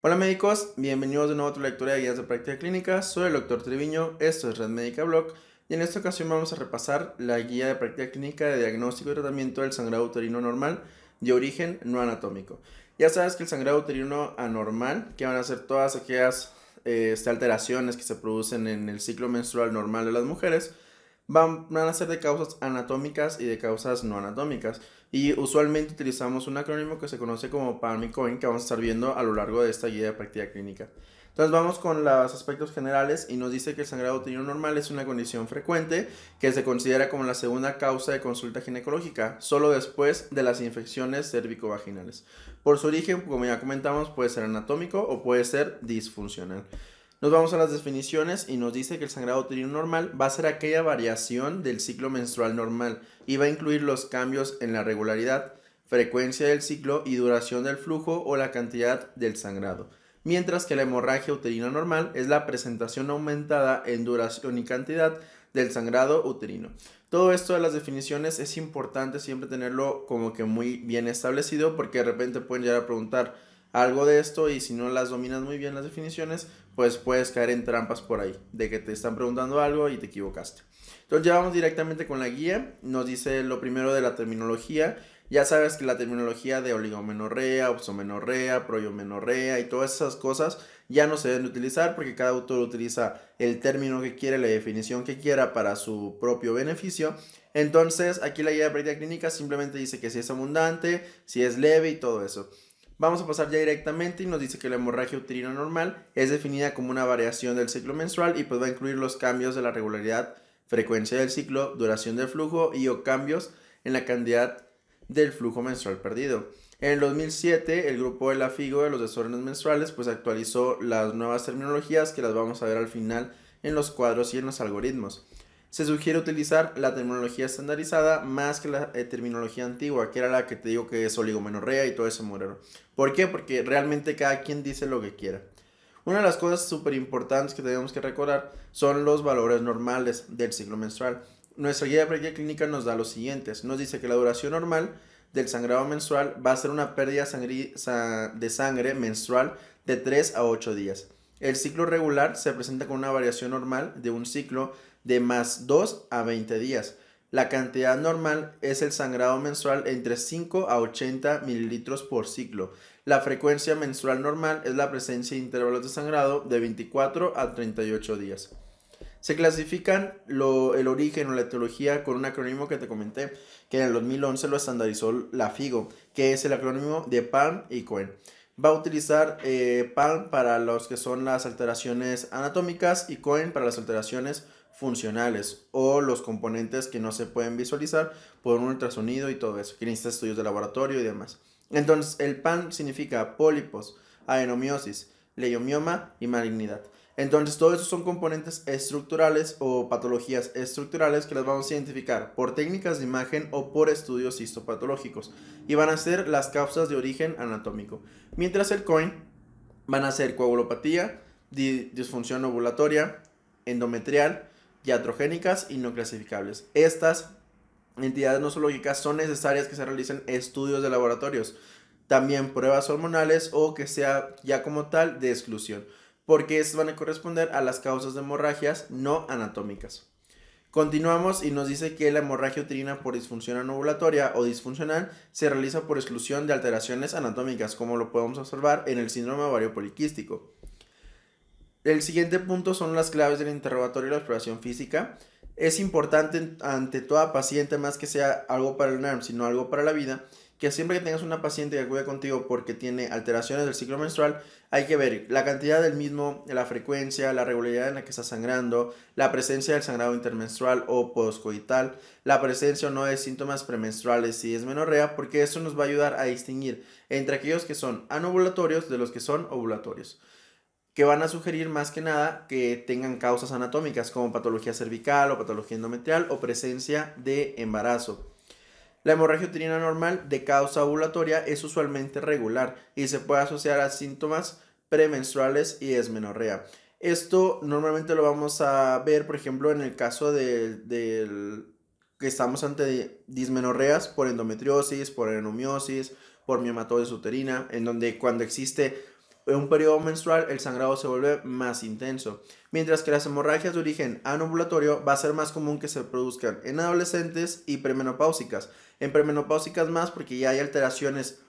Hola médicos, bienvenidos de nuevo a otra lectura de guías de práctica clínica. Soy el doctor Treviño, esto es Red Médica Blog y en esta ocasión vamos a repasar la guía de práctica clínica de diagnóstico y tratamiento del sangrado uterino normal de origen no anatómico. Ya sabes que el sangrado uterino anormal, que van a ser todas aquellas eh, este, alteraciones que se producen en el ciclo menstrual normal de las mujeres, van a ser de causas anatómicas y de causas no anatómicas. Y usualmente utilizamos un acrónimo que se conoce como PAMICOIN que vamos a estar viendo a lo largo de esta guía de práctica clínica. Entonces vamos con los aspectos generales y nos dice que el sangrado uterino normal es una condición frecuente que se considera como la segunda causa de consulta ginecológica, solo después de las infecciones cérvico-vaginales. Por su origen, como ya comentamos, puede ser anatómico o puede ser disfuncional. Nos vamos a las definiciones y nos dice que el sangrado uterino normal va a ser aquella variación del ciclo menstrual normal y va a incluir los cambios en la regularidad, frecuencia del ciclo y duración del flujo o la cantidad del sangrado. Mientras que la hemorragia uterina normal es la presentación aumentada en duración y cantidad del sangrado uterino. Todo esto de las definiciones es importante siempre tenerlo como que muy bien establecido porque de repente pueden llegar a preguntar, algo de esto y si no las dominas muy bien las definiciones, pues puedes caer en trampas por ahí, de que te están preguntando algo y te equivocaste. Entonces ya vamos directamente con la guía, nos dice lo primero de la terminología, ya sabes que la terminología de oligomenorrea, opsomenorrea, proyomenorrea y todas esas cosas ya no se deben utilizar porque cada autor utiliza el término que quiere, la definición que quiera para su propio beneficio. Entonces aquí la guía de práctica clínica simplemente dice que si es abundante, si es leve y todo eso. Vamos a pasar ya directamente y nos dice que la hemorragia uterina normal es definida como una variación del ciclo menstrual y pues va a incluir los cambios de la regularidad, frecuencia del ciclo, duración del flujo y o cambios en la cantidad del flujo menstrual perdido. En el 2007, el grupo de la FIGO de los desórdenes menstruales pues actualizó las nuevas terminologías que las vamos a ver al final en los cuadros y en los algoritmos se sugiere utilizar la terminología estandarizada más que la eh, terminología antigua, que era la que te digo que es oligomenorrea y todo ese morero. ¿Por qué? Porque realmente cada quien dice lo que quiera. Una de las cosas súper importantes que tenemos que recordar son los valores normales del ciclo menstrual. Nuestra guía de práctica clínica nos da los siguientes. Nos dice que la duración normal del sangrado menstrual va a ser una pérdida de sangre menstrual de 3 a 8 días. El ciclo regular se presenta con una variación normal de un ciclo de más 2 a 20 días. La cantidad normal es el sangrado menstrual entre 5 a 80 mililitros por ciclo. La frecuencia menstrual normal es la presencia de intervalos de sangrado de 24 a 38 días. Se clasifican el origen o la etiología con un acrónimo que te comenté, que en el 2011 lo estandarizó la FIGO, que es el acrónimo de PAM y COEN. Va a utilizar eh, PAM para los que son las alteraciones anatómicas y COEN para las alteraciones funcionales o los componentes que no se pueden visualizar por un ultrasonido y todo eso, que necesita estudios de laboratorio y demás. Entonces, el PAN significa pólipos, adenomiosis, leiomioma y malignidad. Entonces, todos esos son componentes estructurales o patologías estructurales que las vamos a identificar por técnicas de imagen o por estudios histopatológicos y van a ser las causas de origen anatómico. Mientras el COIN van a ser coagulopatía, disfunción ovulatoria, endometrial, iatrogénicas y no clasificables. Estas entidades nosológicas son necesarias que se realicen estudios de laboratorios, también pruebas hormonales o que sea ya como tal de exclusión, porque estas van a corresponder a las causas de hemorragias no anatómicas. Continuamos y nos dice que la hemorragia uterina por disfunción anovulatoria o disfuncional se realiza por exclusión de alteraciones anatómicas, como lo podemos observar en el síndrome ovario poliquístico. El siguiente punto son las claves del interrogatorio y la exploración física. Es importante ante toda paciente, más que sea algo para el NARM, sino algo para la vida, que siempre que tengas una paciente que acude contigo porque tiene alteraciones del ciclo menstrual, hay que ver la cantidad del mismo, la frecuencia, la regularidad en la que está sangrando, la presencia del sangrado intermenstrual o poscoital, la presencia o no de síntomas premenstruales si es menorrea, porque eso nos va a ayudar a distinguir entre aquellos que son anovulatorios de los que son ovulatorios que van a sugerir más que nada que tengan causas anatómicas como patología cervical o patología endometrial o presencia de embarazo. La hemorragia uterina normal de causa ovulatoria es usualmente regular y se puede asociar a síntomas premenstruales y desmenorrea. Esto normalmente lo vamos a ver, por ejemplo, en el caso de, que estamos ante dismenorreas por endometriosis, por adenomiosis, por miomatosis uterina, en donde cuando existe en un periodo menstrual el sangrado se vuelve más intenso, mientras que las hemorragias de origen anovulatorio va a ser más común que se produzcan en adolescentes y premenopáusicas. En premenopáusicas más porque ya hay alteraciones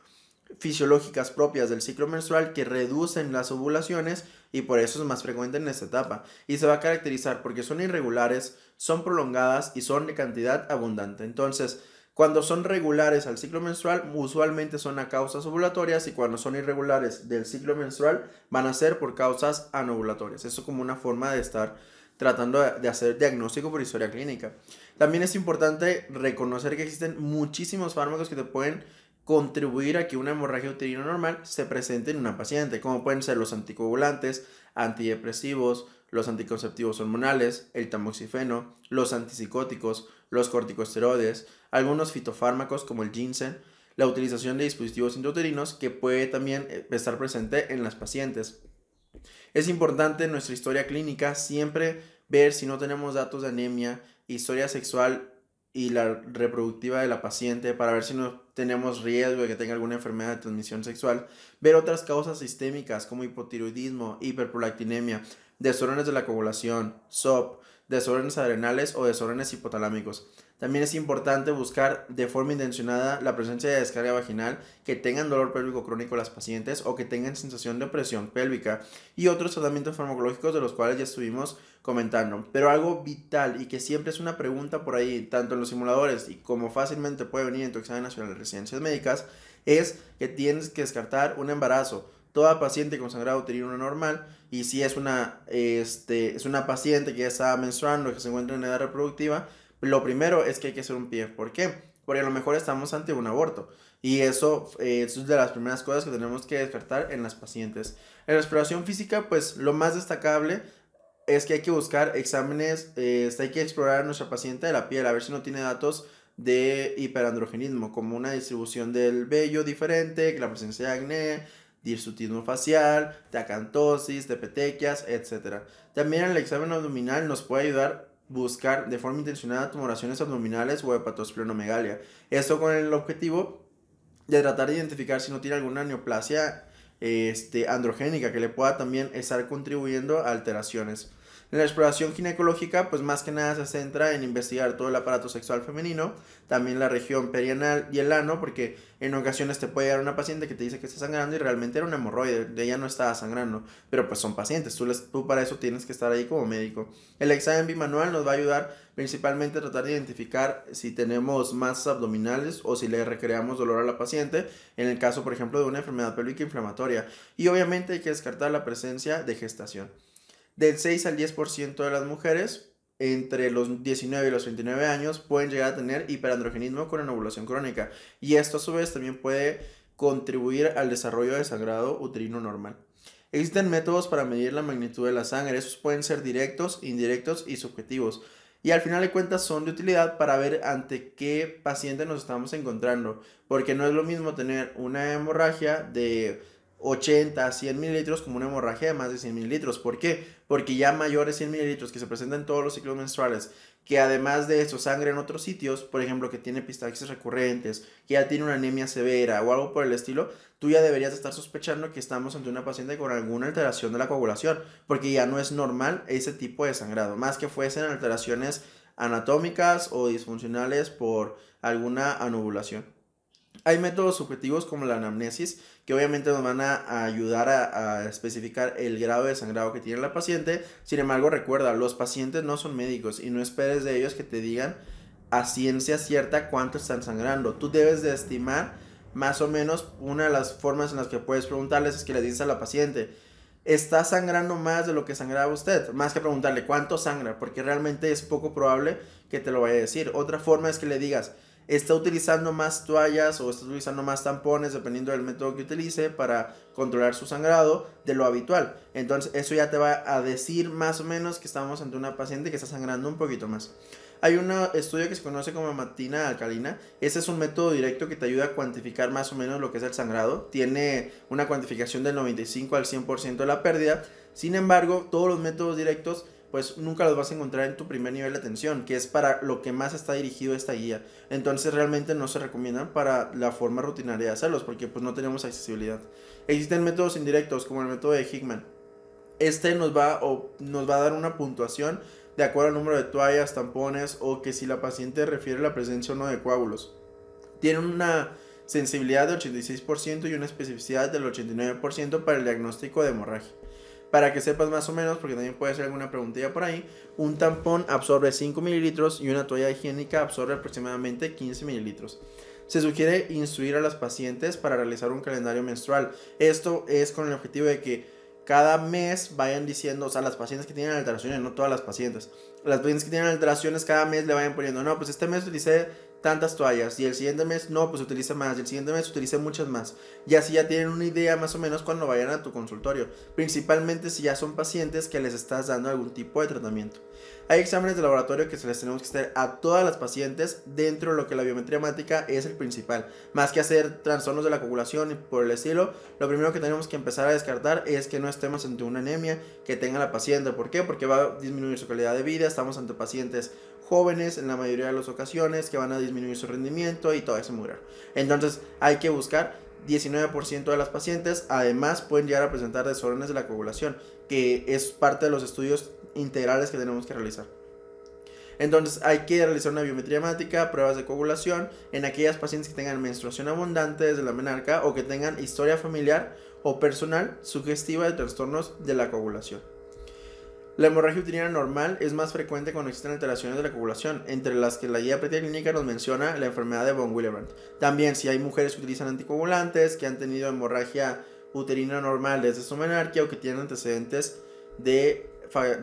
fisiológicas propias del ciclo menstrual que reducen las ovulaciones y por eso es más frecuente en esta etapa y se va a caracterizar porque son irregulares, son prolongadas y son de cantidad abundante. Entonces, cuando son regulares al ciclo menstrual, usualmente son a causas ovulatorias y cuando son irregulares del ciclo menstrual, van a ser por causas anovulatorias. Eso como una forma de estar tratando de hacer diagnóstico por historia clínica. También es importante reconocer que existen muchísimos fármacos que te pueden contribuir a que una hemorragia uterina normal se presente en una paciente, como pueden ser los anticoagulantes, antidepresivos, los anticonceptivos hormonales, el tamoxifeno, los antipsicóticos, los corticosteroides, algunos fitofármacos como el ginseng, la utilización de dispositivos intrauterinos que puede también eh, estar presente en las pacientes. Es importante en nuestra historia clínica siempre ver si no tenemos datos de anemia, historia sexual y la reproductiva de la paciente para ver si no tenemos riesgo de que tenga alguna enfermedad de transmisión sexual, ver otras causas sistémicas como hipotiroidismo, hiperprolactinemia, desórdenes de la coagulación, SOP, desórdenes adrenales o desórdenes hipotalámicos. También es importante buscar de forma intencionada la presencia de descarga vaginal, que tengan dolor pélvico crónico las pacientes o que tengan sensación de opresión pélvica y otros tratamientos farmacológicos de los cuales ya estuvimos comentando. Pero algo vital y que siempre es una pregunta por ahí, tanto en los simuladores y como fácilmente puede venir en tu examen nacional de residencias médicas, es que tienes que descartar un embarazo toda paciente con sangrado uterino normal y si es una, este, es una paciente que ya está menstruando, que se encuentra en edad reproductiva, lo primero es que hay que hacer un pie. ¿Por qué? Porque a lo mejor estamos ante un aborto. Y eso, eh, es de las primeras cosas que tenemos que despertar en las pacientes. En la exploración física, pues lo más destacable es que hay que buscar exámenes, eh, este, hay que explorar a nuestra paciente de la piel, a ver si no tiene datos de hiperandrogenismo, como una distribución del vello diferente, la presencia de acné, disutismo facial, de acantosis, de petequias, etc. También el examen abdominal nos puede ayudar buscar de forma intencionada tumoraciones abdominales o hepatosplenomegalia. Esto con el objetivo de tratar de identificar si no tiene alguna neoplasia este, androgénica que le pueda también estar contribuyendo a alteraciones. La exploración ginecológica, pues más que nada se centra en investigar todo el aparato sexual femenino, también la región perianal y el ano, porque en ocasiones te puede llegar una paciente que te dice que está sangrando y realmente era un hemorroide, de ella no estaba sangrando, pero pues son pacientes, tú, tú para eso tienes que estar ahí como médico. El examen bimanual nos va a ayudar principalmente a tratar de identificar si tenemos masas abdominales o si le recreamos dolor a la paciente, en el caso, por ejemplo, de una enfermedad pélvica inflamatoria. Y obviamente hay que descartar la presencia de gestación del 6 al 10% de las mujeres entre los 19 y los 29 años pueden llegar a tener hiperandrogenismo con anovulación crónica y esto a su vez también puede contribuir al desarrollo de sangrado uterino normal. Existen métodos para medir la magnitud de la sangre, esos pueden ser directos, indirectos y subjetivos. Y al final de cuentas son de utilidad para ver ante qué paciente nos estamos encontrando, porque no es lo mismo tener una hemorragia de 80, 100 mililitros como una hemorragia de más de 100 mililitros. ¿Por qué? Porque ya mayores 100 mililitros que se presentan en todos los ciclos menstruales, que además de eso sangre en otros sitios, por ejemplo, que tiene epistaxis recurrentes, que ya tiene una anemia severa o algo por el estilo, tú ya deberías estar sospechando que estamos ante una paciente con alguna alteración de la coagulación, porque ya no es normal ese tipo de sangrado, más que fuesen alteraciones anatómicas o disfuncionales por alguna anovulación. Hay métodos subjetivos como la anamnesis, que obviamente nos van a, ayudar a, especificar el grado de sangrado que tiene la paciente. Sin embargo, recuerda, los pacientes no son médicos y no esperes de ellos que te digan a ciencia cierta cuánto están sangrando. Tú debes de estimar más o menos una de las formas en las que puedes preguntarles es que le dices a la paciente, está sangrando más de lo que sangraba usted, más que preguntarle cuánto sangra, porque realmente es poco probable que te lo vaya a decir. Otra forma es que le digas, está utilizando más toallas o está utilizando más tampones, dependiendo del método que utilice, para controlar su sangrado de lo habitual. Entonces eso ya te va a decir más o menos que estamos ante una paciente que está sangrando un poquito más. Hay un estudio que se conoce como matina alcalina. Ese es un método directo que te ayuda a cuantificar más o menos lo que es el sangrado. Tiene una cuantificación del 95 al 100% de la pérdida. Sin embargo, todos los métodos directos pues nunca los vas a encontrar en tu primer nivel de atención, que es para lo que más está dirigido esta guía. Entonces realmente no se recomiendan para la forma rutinaria de hacerlos, porque pues no tenemos accesibilidad. Existen métodos indirectos, como el método de Hickman. Este nos va, o nos va a dar una puntuación de acuerdo al número de toallas, tampones o que si la paciente refiere la presencia o no de coágulos. Tiene una sensibilidad del 86% y una especificidad del 89% para el diagnóstico de hemorragia para que sepas más o menos, porque también puede ser alguna preguntilla por ahí, un tampón absorbe 5 mililitros y una toalla higiénica absorbe aproximadamente 15 mililitros. Se sugiere instruir a las pacientes para realizar un calendario menstrual. Esto es con el objetivo de que cada mes vayan diciendo, o sea, las pacientes que tienen alteraciones, no todas las pacientes, las pacientes que tienen alteraciones cada mes le vayan poniendo, no, pues este mes utilicé tantas toallas y el siguiente mes no, pues utiliza más y el siguiente mes utilice muchas más. Y así ya tienen una idea más o menos cuando vayan a tu consultorio, principalmente si ya son pacientes que les estás dando algún tipo de tratamiento. Hay exámenes de laboratorio que se les tenemos que hacer a todas las pacientes dentro de lo que la biometría hemática es el principal. Más que hacer trastornos de la coagulación y por el estilo, lo primero que tenemos que empezar a descartar es que no estemos ante una anemia que tenga la paciente. ¿Por qué? Porque va a disminuir su calidad de vida, estamos ante pacientes jóvenes en la mayoría de las ocasiones que van a disminuir su rendimiento y todo ese mural. Entonces hay que buscar 19% de las pacientes además pueden llegar a presentar desórdenes de la coagulación, que es parte de los estudios integrales que tenemos que realizar. Entonces hay que realizar una biometría hemática, pruebas de coagulación en aquellas pacientes que tengan menstruación abundante desde la menarca o que tengan historia familiar o personal sugestiva de trastornos de la coagulación. La hemorragia uterina normal es más frecuente cuando existen alteraciones de la coagulación, entre las que la guía clínica nos menciona la enfermedad de von Willebrand. También, si hay mujeres que utilizan anticoagulantes, que han tenido hemorragia uterina normal desde su menarquia o que tienen antecedentes de,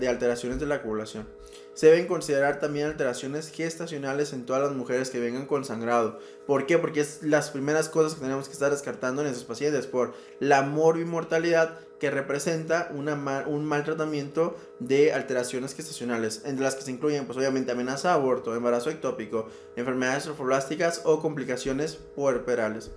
alteraciones de la coagulación. Se deben considerar también alteraciones gestacionales en todas las mujeres que vengan con sangrado. ¿Por qué? Porque es las primeras cosas que tenemos que estar descartando en esos pacientes por la morbimortalidad que representa un mal, un maltratamiento de alteraciones gestacionales, entre las que se incluyen, pues obviamente, amenaza de aborto, embarazo ectópico, enfermedades trofoblásticas o complicaciones puerperales.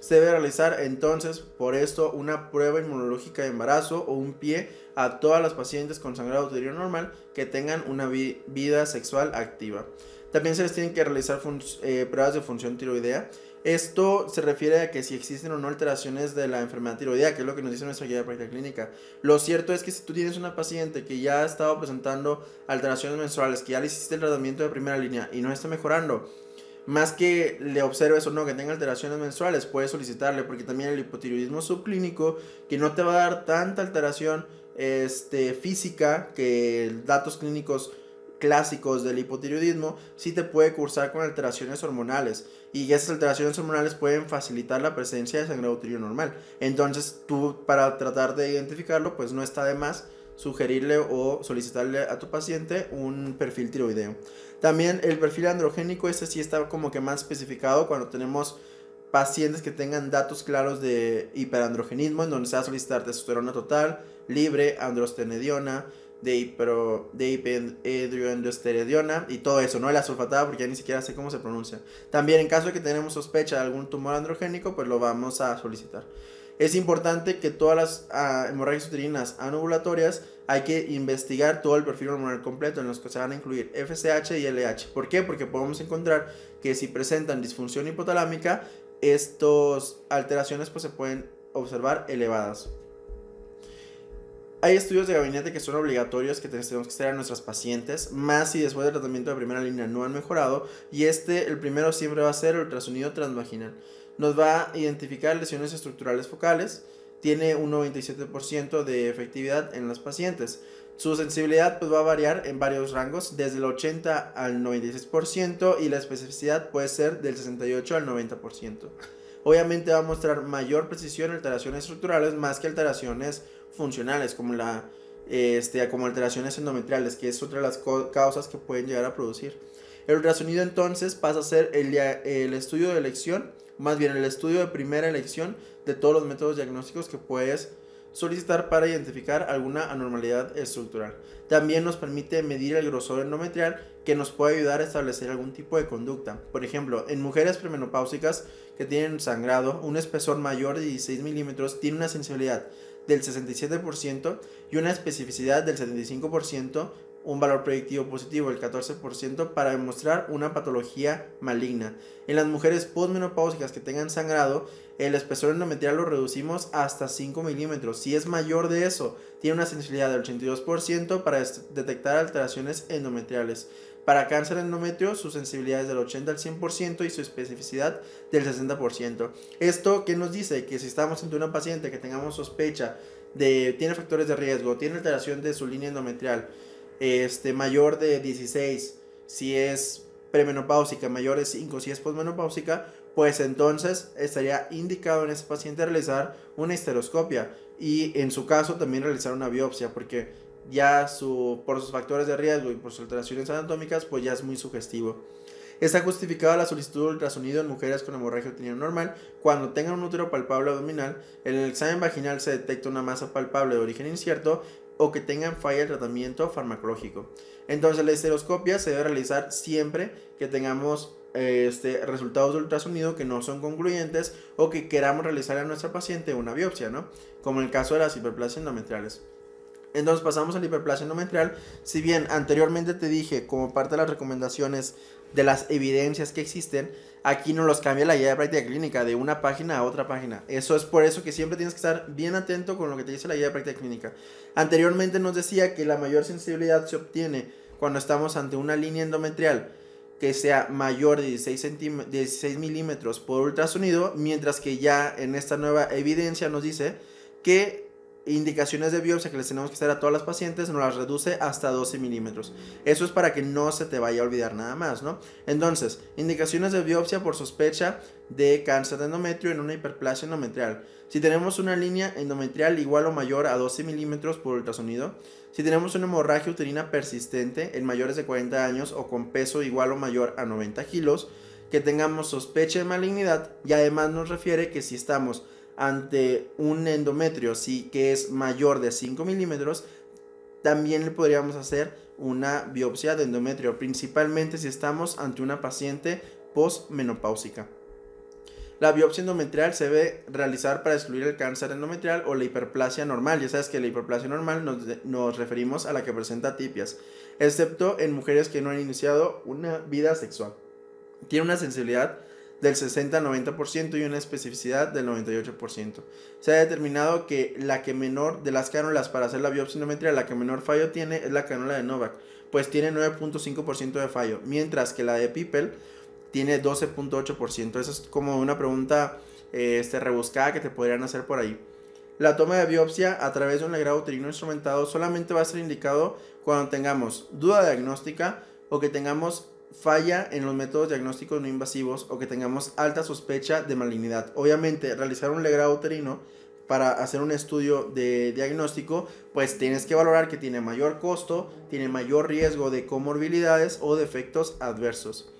Se debe realizar entonces por esto una prueba inmunológica de embarazo o un pie a todas las pacientes con sangrado uterino normal que tengan una vida sexual activa. También se les tienen que realizar eh, pruebas de función tiroidea esto se refiere a que si existen o no alteraciones de la enfermedad tiroidea, que es lo que nos dice nuestra guía de práctica clínica. Lo cierto es que si tú tienes una paciente que ya ha estado presentando alteraciones menstruales, que ya le hiciste el tratamiento de primera línea y no está mejorando, más que le observes o no que tenga alteraciones menstruales, puedes solicitarle, porque también el hipotiroidismo subclínico, que no te va a dar tanta alteración este, física que datos clínicos clásicos del hipotiroidismo sí te puede cursar con alteraciones hormonales y esas alteraciones hormonales pueden facilitar la presencia de sangrado uterino normal. Entonces tú para tratar de identificarlo pues no está de más sugerirle o solicitarle a tu paciente un perfil tiroideo. También el perfil androgénico, este sí está como que más especificado cuando tenemos pacientes que tengan datos claros de hiperandrogenismo, en donde se va a solicitar testosterona total, libre, androstenediona, de, y todo eso, ¿no? La sulfatada, porque ya ni siquiera sé cómo se pronuncia. También en caso de que tenemos sospecha de algún tumor androgénico, pues lo vamos a solicitar. Es importante que todas las ah, hemorragias uterinas anovulatorias hay que investigar todo el perfil hormonal completo en los que se van a incluir FSH y LH. ¿Por qué? Porque podemos encontrar que si presentan disfunción hipotalámica, estas alteraciones pues se pueden observar elevadas. Hay estudios de gabinete que son obligatorios que tenemos que hacer a nuestras pacientes, más si después del tratamiento de primera línea no han mejorado, y este, el primero siempre va a ser el ultrasonido transvaginal. Nos va a identificar lesiones estructurales focales, tiene un 97% de efectividad en las pacientes. Su sensibilidad pues, va a variar en varios rangos, desde el 80 al 96% y la especificidad puede ser del 68 al 90%. Obviamente va a mostrar mayor precisión en alteraciones estructurales más que alteraciones funcionales como la este, como alteraciones endometriales, que es otra de las causas que pueden llegar a producir. El ultrasonido entonces pasa a ser el, el estudio de elección, más bien el estudio de primera elección de todos los métodos diagnósticos que puedes solicitar para identificar alguna anormalidad estructural. También nos permite medir el grosor endometrial que nos puede ayudar a establecer algún tipo de conducta. Por ejemplo, en mujeres premenopáusicas que tienen sangrado, un espesor mayor de 16 milímetros tiene una sensibilidad del 67% y una especificidad del 75%, un valor predictivo positivo del 14% para demostrar una patología maligna. En las mujeres postmenopáusicas que tengan sangrado, el espesor endometrial lo reducimos hasta 5 milímetros. Si es mayor de eso, tiene una sensibilidad del 82% para detectar alteraciones endometriales. Para cáncer endometrio, su sensibilidad es del 80 al 100% y su especificidad del 60%. Esto que nos dice que si estamos ante una paciente que tengamos sospecha de tiene factores de riesgo, tiene alteración de su línea endometrial, este mayor de 16, si es premenopáusica, mayor de 5, si es posmenopáusica, pues entonces estaría indicado en ese paciente realizar una histeroscopia y en su caso también realizar una biopsia porque ya su, por sus factores de riesgo y por sus alteraciones anatómicas pues ya es muy sugestivo. Está justificada la solicitud de ultrasonido en mujeres con hemorragia uterina normal cuando tengan un útero palpable abdominal, en el examen vaginal se detecta una masa palpable de origen incierto o que tengan falla de tratamiento farmacológico. Entonces la histeroscopia se debe realizar siempre que tengamos este, resultados de ultrasonido que no son concluyentes o que queramos realizar a nuestra paciente una biopsia, ¿no? Como en el caso de las hiperplasias endometriales. Entonces pasamos a la hiperplasia endometrial. Si bien anteriormente te dije, como parte de las recomendaciones de las evidencias que existen, aquí no los cambia la guía de práctica clínica de una página a otra página. Eso es por eso que siempre tienes que estar bien atento con lo que te dice la guía de práctica clínica. Anteriormente nos decía que la mayor sensibilidad se obtiene cuando estamos ante una línea endometrial que sea mayor de 16, milímetros por ultrasonido, mientras que ya en esta nueva evidencia nos dice que indicaciones de biopsia que les tenemos que hacer a todas las pacientes, nos las reduce hasta 12 milímetros. Eso es para que no se te vaya a olvidar nada más, ¿no? Entonces, indicaciones de biopsia por sospecha de cáncer de endometrio en una hiperplasia endometrial. Si tenemos una línea endometrial igual o mayor a 12 milímetros por ultrasonido, si tenemos una hemorragia uterina persistente en mayores de 40 años o con peso igual o mayor a 90 kilos, que tengamos sospecha de malignidad y además nos refiere que si estamos ante un endometrio sí, que es mayor de 5 milímetros, también le podríamos hacer una biopsia de endometrio, principalmente si estamos ante una paciente postmenopáusica. La biopsia endometrial se debe realizar para excluir el cáncer endometrial o la hiperplasia normal. Ya sabes que la hiperplasia normal nos, referimos a la que presenta tipias, excepto en mujeres que no han iniciado una vida sexual. Tiene una sensibilidad del 60-90% y una especificidad del 98%. Se ha determinado que la que menor de las cánulas para hacer la biopsia endometrial, la que menor fallo tiene es la cánula de Novak, pues tiene 9.5% de fallo, mientras que la de Pippel tiene 12.8%. Esa es como una pregunta eh, este, rebuscada que te podrían hacer por ahí. La toma de biopsia a través de un legrado uterino instrumentado solamente va a ser indicado cuando tengamos duda diagnóstica o que tengamos falla en los métodos diagnósticos no invasivos o que tengamos alta sospecha de malignidad. Obviamente, realizar un legrado uterino para hacer un estudio de diagnóstico, pues tienes que valorar que tiene mayor costo, tiene mayor riesgo de comorbilidades o de defectos adversos.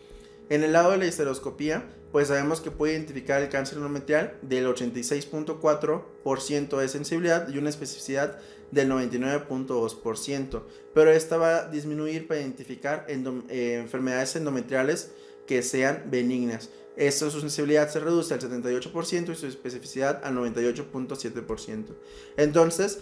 En el lado de la histeroscopía, pues sabemos que puede identificar el cáncer endometrial del 86.4% de sensibilidad y una especificidad del 99.2%, pero esta va a disminuir para identificar eh, enfermedades endometriales que sean benignas. Esto, su sensibilidad se reduce al 78% y su especificidad al 98.7%. Entonces,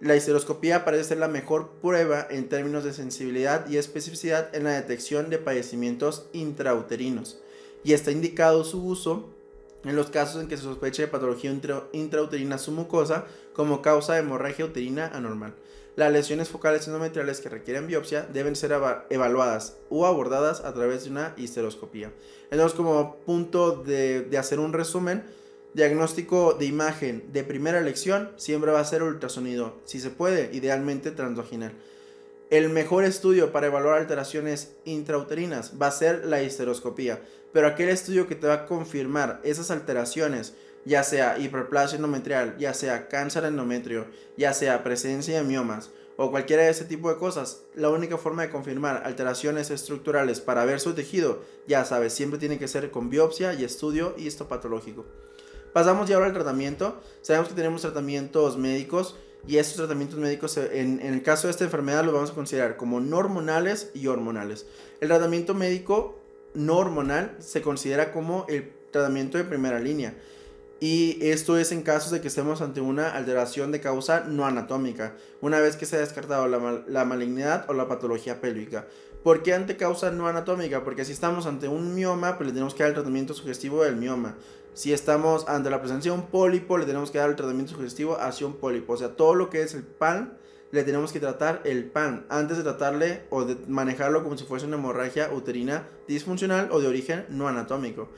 la histeroscopía parece ser la mejor prueba en términos de sensibilidad y especificidad en la detección de padecimientos intrauterinos y está indicado su uso en los casos en que se sospeche de patología intrauterina submucosa como causa de hemorragia uterina anormal. Las lesiones focales endometriales que requieren biopsia deben ser evaluadas o abordadas a través de una histeroscopía. Entonces, como punto de hacer un resumen, Diagnóstico de imagen de primera elección siempre va a ser ultrasonido, si se puede, idealmente transvaginal. El mejor estudio para evaluar alteraciones intrauterinas va a ser la histeroscopía, pero aquel estudio que te va a confirmar esas alteraciones, ya sea hiperplasia endometrial, ya sea cáncer endometrio, ya sea presencia de miomas o cualquiera de ese tipo de cosas, la única forma de confirmar alteraciones estructurales para ver su tejido, ya sabes, siempre tiene que ser con biopsia y estudio histopatológico. Pasamos ya ahora al tratamiento. Sabemos que tenemos tratamientos médicos y estos tratamientos médicos eh, en, el caso de esta enfermedad los vamos a considerar como no hormonales y hormonales. El tratamiento médico no hormonal se considera como el tratamiento de primera línea y esto es en casos de que estemos ante una alteración de causa no anatómica, una vez que se ha descartado la, malignidad o la patología pélvica. ¿Por qué ante causa no anatómica? Porque si estamos ante un mioma, pues le tenemos que dar el tratamiento sugestivo del mioma. Si estamos ante la presencia de un pólipo, le tenemos que dar el tratamiento sugestivo hacia un pólipo. O sea, todo lo que es el PAN, le tenemos que tratar el PAN antes de tratarle o de manejarlo como si fuese una hemorragia uterina disfuncional o de origen no anatómico.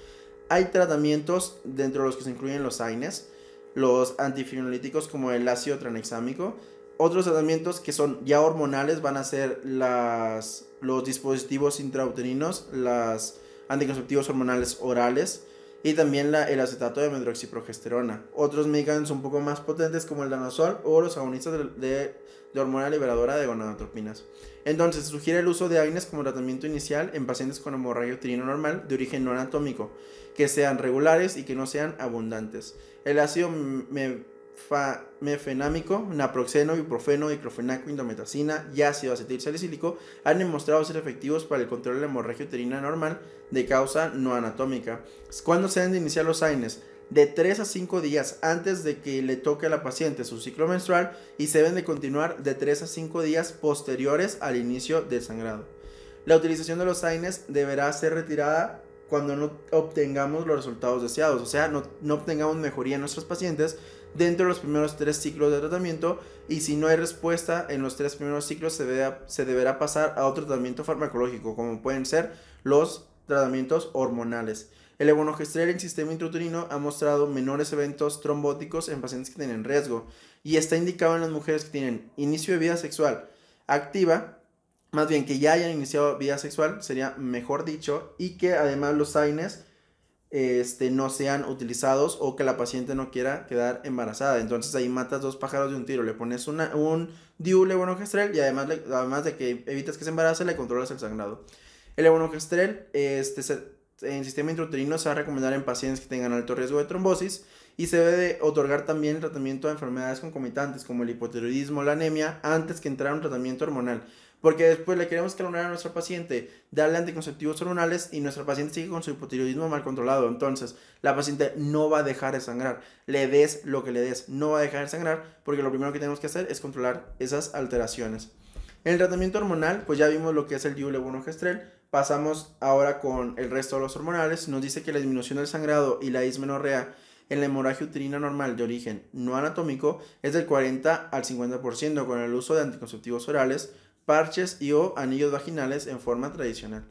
Hay tratamientos dentro de los que se incluyen los AINES, los antifibrinolíticos como el ácido tranexámico. Otros tratamientos que son ya hormonales van a ser los dispositivos intrauterinos, las anticonceptivos hormonales orales y también la, el acetato de medroxiprogesterona. Otros medicamentos un poco más potentes como el danosol o los agonistas de, hormona liberadora de gonadotropinas. Entonces, se sugiere el uso de avines como tratamiento inicial en pacientes con hemorragia trino normal de origen no anatómico, que sean regulares y que no sean abundantes. El ácido me mefenámico, naproxeno, ibuprofeno, diclofenaco, indometacina y ácido acetilsalicílico han demostrado ser efectivos para el control de la hemorragia uterina normal de causa no anatómica. ¿Cuándo se deben de iniciar los AINES? De 3 a 5 días antes de que le toque a la paciente su ciclo menstrual y se deben de continuar de 3 a 5 días posteriores al inicio del sangrado. La utilización de los AINES deberá ser retirada cuando no obtengamos los resultados deseados, o sea, no, no obtengamos mejoría en nuestros pacientes, dentro de los primeros tres ciclos de tratamiento y si no hay respuesta en los tres primeros ciclos se, deberá, se deberá pasar a otro tratamiento farmacológico como pueden ser los tratamientos hormonales. El ebonogestrel en sistema intrauterino ha mostrado menores eventos trombóticos en pacientes que tienen riesgo y está indicado en las mujeres que tienen inicio de vida sexual activa, más bien que ya hayan iniciado vida sexual, sería mejor dicho, y que además los AINES este, no sean utilizados o que la paciente no quiera quedar embarazada. Entonces ahí matas dos pájaros de un tiro, le pones una, un levonorgestrel y además, además de que evitas que se embarace, le controlas el sangrado. El levonogestrel este, en sistema intrauterino se va a recomendar en pacientes que tengan alto riesgo de trombosis y se debe otorgar también el tratamiento a enfermedades concomitantes como el hipotiroidismo, la anemia, antes que entrar a un tratamiento hormonal porque después le queremos clonar a nuestra paciente, darle anticonceptivos hormonales y nuestra paciente sigue con su hipotiroidismo mal controlado. Entonces, la paciente no va a dejar de sangrar. Le des lo que le des, no va a dejar de sangrar porque lo primero que tenemos que hacer es controlar esas alteraciones. En el tratamiento hormonal, pues ya vimos lo que es el 1-gestrel, Pasamos ahora con el resto de los hormonales. Nos dice que la disminución del sangrado y la dismenorrea en la hemorragia uterina normal de origen no anatómico es del 40 al 50% con el uso de anticonceptivos orales, parches y o anillos vaginales en forma tradicional.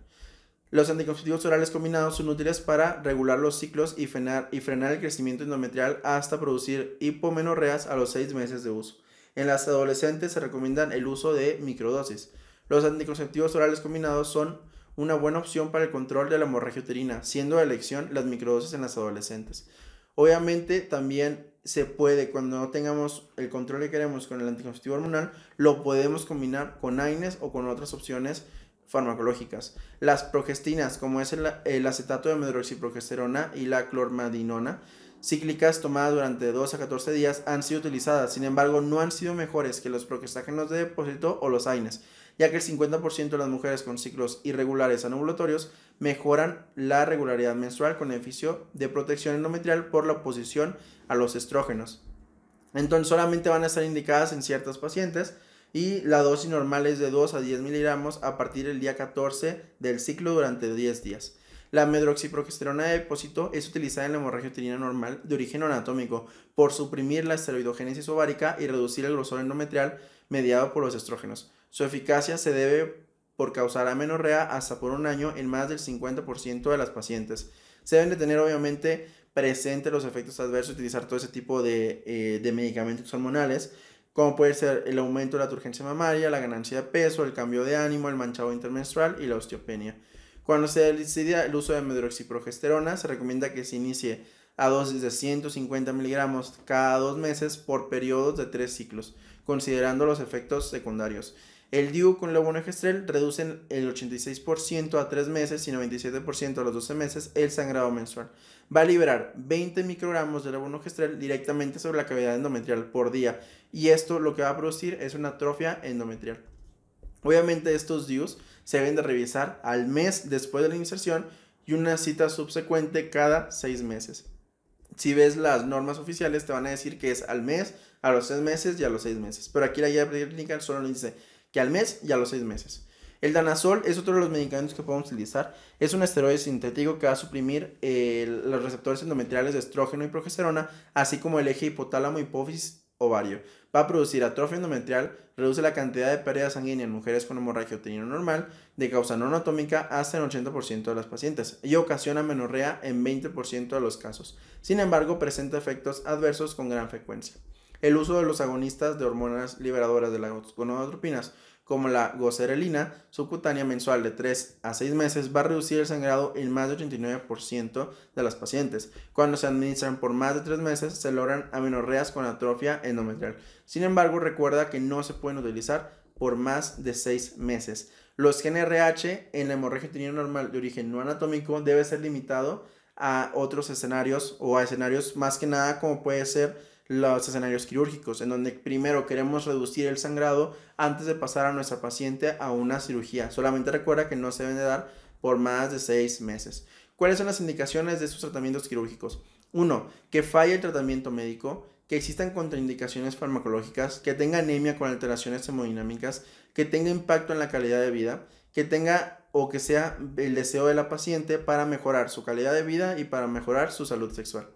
Los anticonceptivos orales combinados son útiles para regular los ciclos y frenar, el crecimiento endometrial hasta producir hipomenorreas a los 6 meses de uso. En las adolescentes se recomiendan el uso de microdosis. Los anticonceptivos orales combinados son una buena opción para el control de la hemorragia uterina, siendo de elección las microdosis en las adolescentes. Obviamente también se puede, cuando no tengamos el control que queremos con el anticonceptivo hormonal, lo podemos combinar con AINES o con otras opciones farmacológicas. Las progestinas, como es el, acetato de medroxiprogesterona y la clormadinona, cíclicas tomadas durante 2 a 14 días han sido utilizadas, sin embargo no han sido mejores que los progestágenos de depósito o los AINES ya que el 50% de las mujeres con ciclos irregulares anovulatorios mejoran la regularidad menstrual con beneficio de protección endometrial por la oposición a los estrógenos. Entonces solamente van a estar indicadas en ciertas pacientes y la dosis normal es de 2 a 10 miligramos a partir del día 14 del ciclo durante 10 días. La medroxiprogesterona de depósito es utilizada en la hemorragia uterina normal de origen anatómico por suprimir la esteroidogénesis ovárica y reducir el grosor endometrial mediado por los estrógenos. Su eficacia se debe por causar amenorrea hasta por un año en más del 50% de las pacientes. Se deben de tener obviamente presentes los efectos adversos de utilizar todo ese tipo eh, de, medicamentos hormonales, como puede ser el aumento de la turgencia mamaria, la ganancia de peso, el cambio de ánimo, el manchado intermenstrual y la osteopenia. Cuando se decide el uso de medroxiprogesterona, se recomienda que se inicie a dosis de 150 miligramos cada dos meses por periodos de tres ciclos, considerando los efectos secundarios. El DIU con abono Gestrel reducen el 86% a 3 meses y 97% a los 12 meses el sangrado mensual. Va a liberar 20 microgramos de abono Gestrel directamente sobre la cavidad endometrial por día. Y esto lo que va a producir es una atrofia endometrial. Obviamente estos DIUs se deben de revisar al mes después de la inserción y una cita subsecuente cada 6 meses. Si ves las normas oficiales te van a decir que es al mes, a los 6 meses y a los 6 meses. Pero aquí la guía clínica solo nos dice que al mes y a los seis meses. El danazol es otro de los medicamentos que podemos utilizar. Es un esteroide sintético que va a suprimir los receptores endometriales de estrógeno y progesterona, así como el eje hipotálamo hipófisis ovario. Va a producir atrofia endometrial, reduce la cantidad de pérdida sanguínea en mujeres con hemorragia uterina normal de causa no anatómica hasta el 80% de las pacientes y ocasiona menorrea en 20% de los casos. Sin embargo, presenta efectos adversos con gran frecuencia el uso de los agonistas de hormonas liberadoras de las gonadotropinas, como la gocerelina subcutánea mensual de 3 a 6 meses, va a reducir el sangrado en más del 89% de las pacientes. Cuando se administran por más de 3 meses, se logran amenorreas con atrofia endometrial. Sin embargo, recuerda que no se pueden utilizar por más de 6 meses. Los GNRH en la hemorragia uterina normal de origen no anatómico debe ser limitado a otros escenarios o a escenarios más que nada como puede ser los escenarios quirúrgicos, en donde primero queremos reducir el sangrado antes de pasar a nuestra paciente a una cirugía. Solamente recuerda que no se deben de dar por más de seis meses. ¿Cuáles son las indicaciones de estos tratamientos quirúrgicos? uno Que falle el tratamiento médico, que existan contraindicaciones farmacológicas, que tenga anemia con alteraciones hemodinámicas, que tenga impacto en la calidad de vida, que tenga o que sea el deseo de la paciente para mejorar su calidad de vida y para mejorar su salud sexual.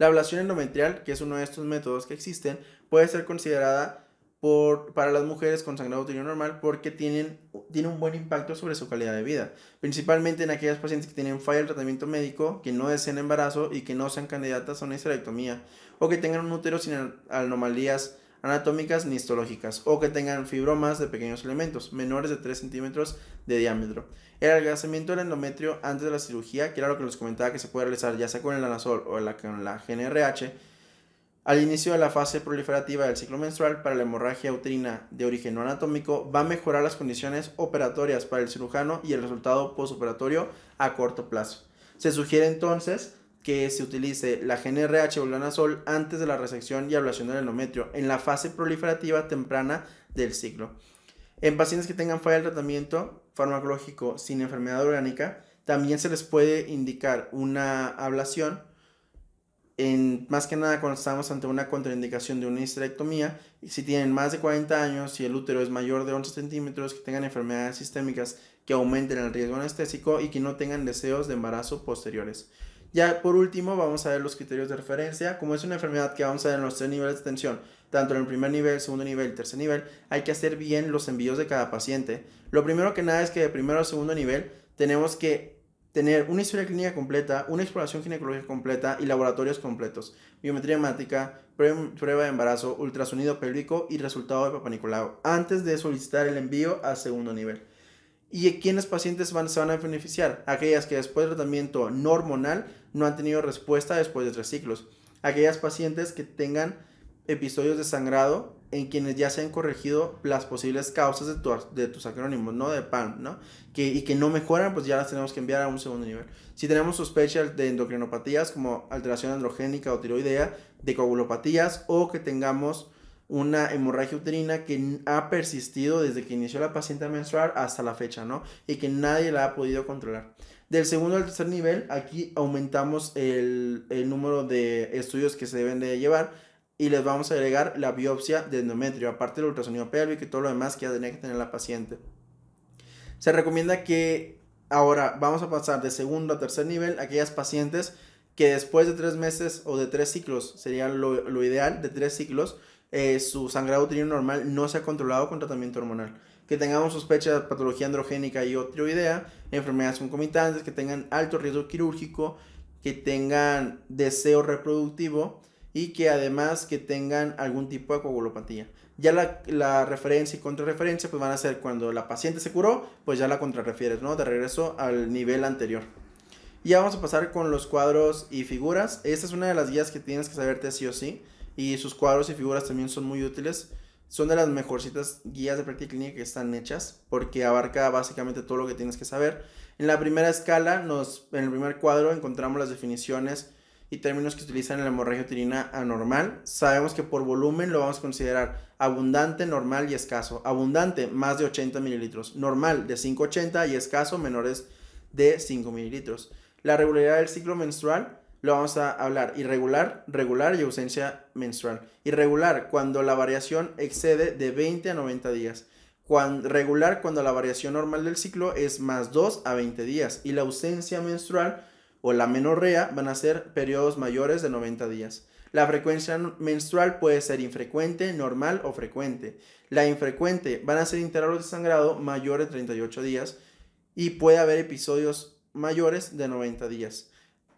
La ablación endometrial, que es uno de estos métodos que existen, puede ser considerada por, para las mujeres con sangrado uterino normal porque tienen, tiene un buen impacto sobre su calidad de vida, principalmente en aquellas pacientes que tienen falla el tratamiento médico, que no deseen embarazo y que no sean candidatas a una histerectomía o que tengan un útero sin anomalías anatómicas ni o que tengan fibromas de pequeños elementos, menores de 3 centímetros de diámetro. El adelgazamiento del endometrio antes de la cirugía, que era lo que les comentaba que se puede realizar ya sea con el anasol o con la GNRH, al inicio de la fase proliferativa del ciclo menstrual para la hemorragia uterina de origen no anatómico, va a mejorar las condiciones operatorias para el cirujano y el resultado posoperatorio a corto plazo. Se sugiere entonces que se utilice la GNRH o antes de la resección y ablación del endometrio en la fase proliferativa temprana del ciclo. En pacientes que tengan falla del tratamiento farmacológico sin enfermedad orgánica, también se les puede indicar una ablación, en, más que nada cuando estamos ante una contraindicación de una histerectomía, y si tienen más de 40 años, si el útero es mayor de 11 centímetros, que tengan enfermedades sistémicas que aumenten el riesgo anestésico y que no tengan deseos de embarazo posteriores. Ya por último vamos a ver los criterios de referencia. Como es una enfermedad que vamos a ver en los tres niveles de atención, tanto en el primer nivel, segundo nivel, tercer nivel, hay que hacer bien los envíos de cada paciente. Lo primero que nada es que de primero a segundo nivel tenemos que tener una historia clínica completa, una exploración ginecológica completa y laboratorios completos, biometría hemática, prueba de embarazo, ultrasonido pélvico y resultado de papanicolado, antes de solicitar el envío a segundo nivel. ¿Y quiénes pacientes van, se van a beneficiar? Aquellas que después de tratamiento no hormonal no han tenido respuesta después de tres ciclos. Aquellas pacientes que tengan episodios de sangrado en quienes ya se han corregido las posibles causas de, de tus acrónimos, ¿no? De pan ¿no? y que no mejoran, pues ya las tenemos que enviar a un segundo nivel. Si tenemos sospecha de endocrinopatías como alteración androgénica o tiroidea, de coagulopatías o que tengamos una hemorragia uterina que ha persistido desde que inició la paciente a menstruar hasta la fecha, ¿no? Y que nadie la ha podido controlar. Del segundo al tercer nivel, aquí aumentamos el, el número de estudios que se deben de llevar y les vamos a agregar la biopsia de endometrio, aparte del ultrasonido pélvico y todo lo demás que ya tenía que tener la paciente. Se recomienda que ahora vamos a pasar de segundo a tercer nivel aquellas pacientes que después de tres meses o de tres ciclos, sería lo, lo ideal, de tres ciclos, eh, su sangrado uterino normal no se ha controlado con tratamiento hormonal. Que tengamos sospecha de patología androgénica y idea, enfermedades concomitantes, que tengan alto riesgo quirúrgico, que tengan deseo reproductivo y que además que tengan algún tipo de coagulopatía. Ya la, referencia y contrarreferencia pues van a ser cuando la paciente se curó, pues ya la contrarrefieres, ¿no? De regreso al nivel anterior. Y ya vamos a pasar con los cuadros y figuras. Esta es una de las guías que tienes que saberte sí o sí. Y sus cuadros y figuras también son muy útiles. Son de las mejorcitas guías de práctica clínica que están hechas porque abarca básicamente todo lo que tienes que saber. En la primera escala, nos, en el primer cuadro, encontramos las definiciones y términos que utilizan en la hemorragia uterina anormal. Sabemos que por volumen lo vamos a considerar abundante, normal y escaso. Abundante, más de 80 mililitros. Normal, de 580 y escaso, menores de 5 mililitros. La regularidad del ciclo menstrual lo vamos a hablar. Irregular, regular y ausencia menstrual. Irregular, cuando la variación excede de 20 a 90 días. regular, cuando la variación normal del ciclo es más 2 a 20 días. Y la ausencia menstrual o la menorrea van a ser periodos mayores de 90 días. La frecuencia menstrual puede ser infrecuente, normal o frecuente. La infrecuente van a ser intervalos de sangrado mayores de 38 días y puede haber episodios mayores de 90 días.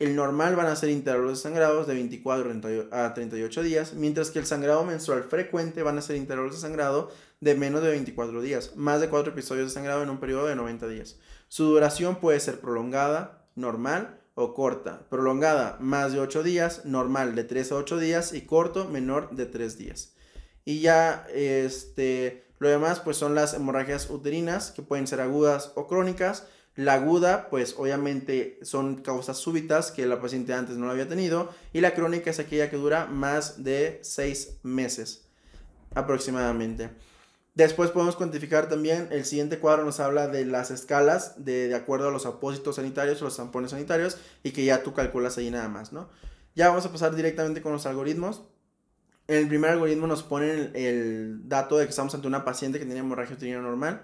El normal van a ser intervalos de sangrados de 24 a 38 días, mientras que el sangrado menstrual frecuente van a ser intervalos de sangrado de menos de 24 días, más de 4 episodios de sangrado en un periodo de 90 días. Su duración puede ser prolongada, normal o corta. Prolongada más de 8 días, normal de 3 a 8 días y corto menor de 3 días. Y ya este, lo demás pues son las hemorragias uterinas que pueden ser agudas o crónicas la aguda, pues obviamente son causas súbitas que la paciente antes no la había tenido. Y la crónica es aquella que dura más de 6 meses aproximadamente. Después podemos cuantificar también, el siguiente cuadro nos habla de las escalas de, acuerdo a los apósitos sanitarios o los tampones sanitarios y que ya tú calculas ahí nada más, ¿no? Ya vamos a pasar directamente con los algoritmos. el primer algoritmo nos pone el, dato de que estamos ante una paciente que tiene hemorragia uterina normal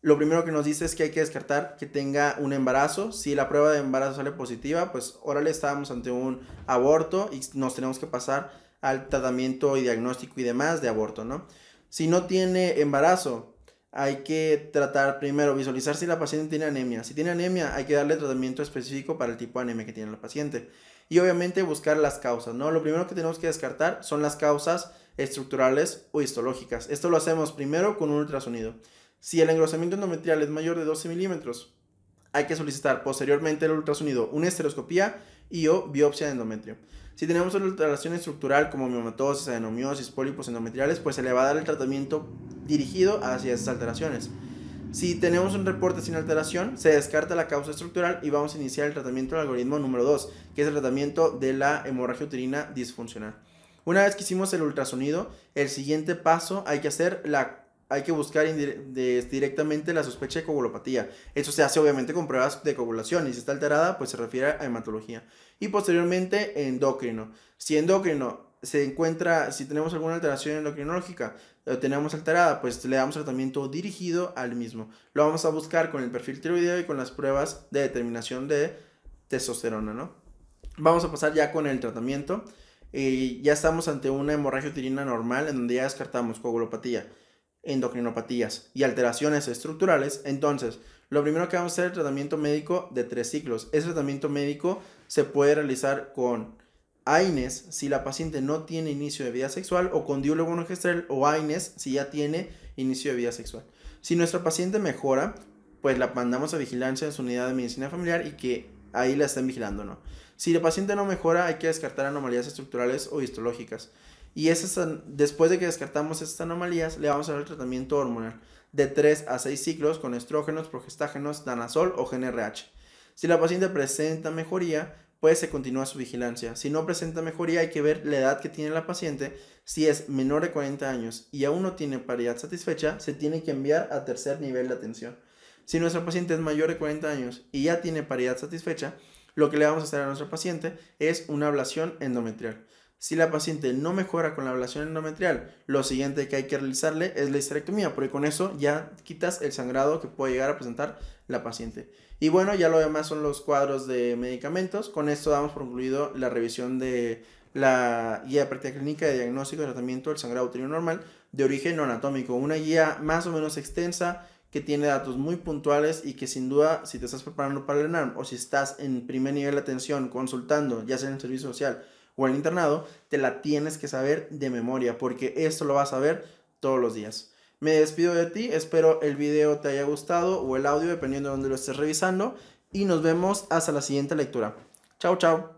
lo primero que nos dice es que hay que descartar que tenga un embarazo. Si la prueba de embarazo sale positiva, pues órale, estábamos ante un aborto y nos tenemos que pasar al tratamiento y diagnóstico y demás de aborto, ¿no? Si no tiene embarazo, hay que tratar primero, visualizar si la paciente tiene anemia. Si tiene anemia, hay que darle tratamiento específico para el tipo de anemia que tiene la paciente. Y obviamente buscar las causas, ¿no? Lo primero que tenemos que descartar son las causas estructurales o histológicas. Esto lo hacemos primero con un ultrasonido. Si el engrosamiento endometrial es mayor de 12 milímetros, hay que solicitar posteriormente el ultrasonido, una esteroscopía y o biopsia de endometrio. Si tenemos una alteración estructural como miomatosis, adenomiosis, pólipos endometriales, pues se le va a dar el tratamiento dirigido hacia esas alteraciones. Si tenemos un reporte sin alteración, se descarta la causa estructural y vamos a iniciar el tratamiento del algoritmo número 2, que es el tratamiento de la hemorragia uterina disfuncional. Una vez que hicimos el ultrasonido, el siguiente paso hay que hacer la hay que buscar directamente la sospecha de coagulopatía. Eso se hace obviamente con pruebas de coagulación y si está alterada, pues se refiere a hematología. Y posteriormente, endocrino. Si endocrino se encuentra, si tenemos alguna alteración endocrinológica, lo eh, tenemos alterada, pues le damos tratamiento dirigido al mismo. Lo vamos a buscar con el perfil tiroideo y con las pruebas de determinación de testosterona, ¿no? Vamos a pasar ya con el tratamiento. Y eh, ya estamos ante una hemorragia uterina normal en donde ya descartamos coagulopatía endocrinopatías y alteraciones estructurales, entonces lo primero que vamos a hacer es el tratamiento médico de tres ciclos. Ese tratamiento médico se puede realizar con AINES si la paciente no tiene inicio de vida sexual o con gestrel o AINES si ya tiene inicio de vida sexual. Si nuestra paciente mejora, pues la mandamos a vigilancia en su unidad de medicina familiar y que ahí la estén vigilando, ¿no? Si la paciente no mejora, hay que descartar anomalías estructurales o histológicas. Y después de que descartamos estas anomalías, le vamos a dar tratamiento hormonal de 3 a 6 ciclos con estrógenos, progestágenos, danazol o GNRH. Si la paciente presenta mejoría, pues se continúa su vigilancia. Si no presenta mejoría, hay que ver la edad que tiene la paciente. Si es menor de 40 años y aún no tiene paridad satisfecha, se tiene que enviar a tercer nivel de atención. Si nuestra paciente es mayor de 40 años y ya tiene paridad satisfecha, lo que le vamos a hacer a nuestra paciente es una ablación endometrial. Si la paciente no mejora con la ablación endometrial, lo siguiente que hay que realizarle es la histerectomía, porque con eso ya quitas el sangrado que puede llegar a presentar la paciente. Y bueno, ya lo demás son los cuadros de medicamentos. Con esto damos por concluido la revisión de la guía de práctica clínica de diagnóstico y tratamiento del sangrado uterino normal de origen no anatómico. Una guía más o menos extensa que tiene datos muy puntuales y que sin duda si te estás preparando para el ENARM o si estás en primer nivel de atención consultando, ya sea en el servicio social, o el internado, te la tienes que saber de memoria, porque esto lo vas a ver todos los días. Me despido de ti, espero el video te haya gustado o el audio, dependiendo de dónde lo estés revisando, y nos vemos hasta la siguiente lectura. Chao, chao.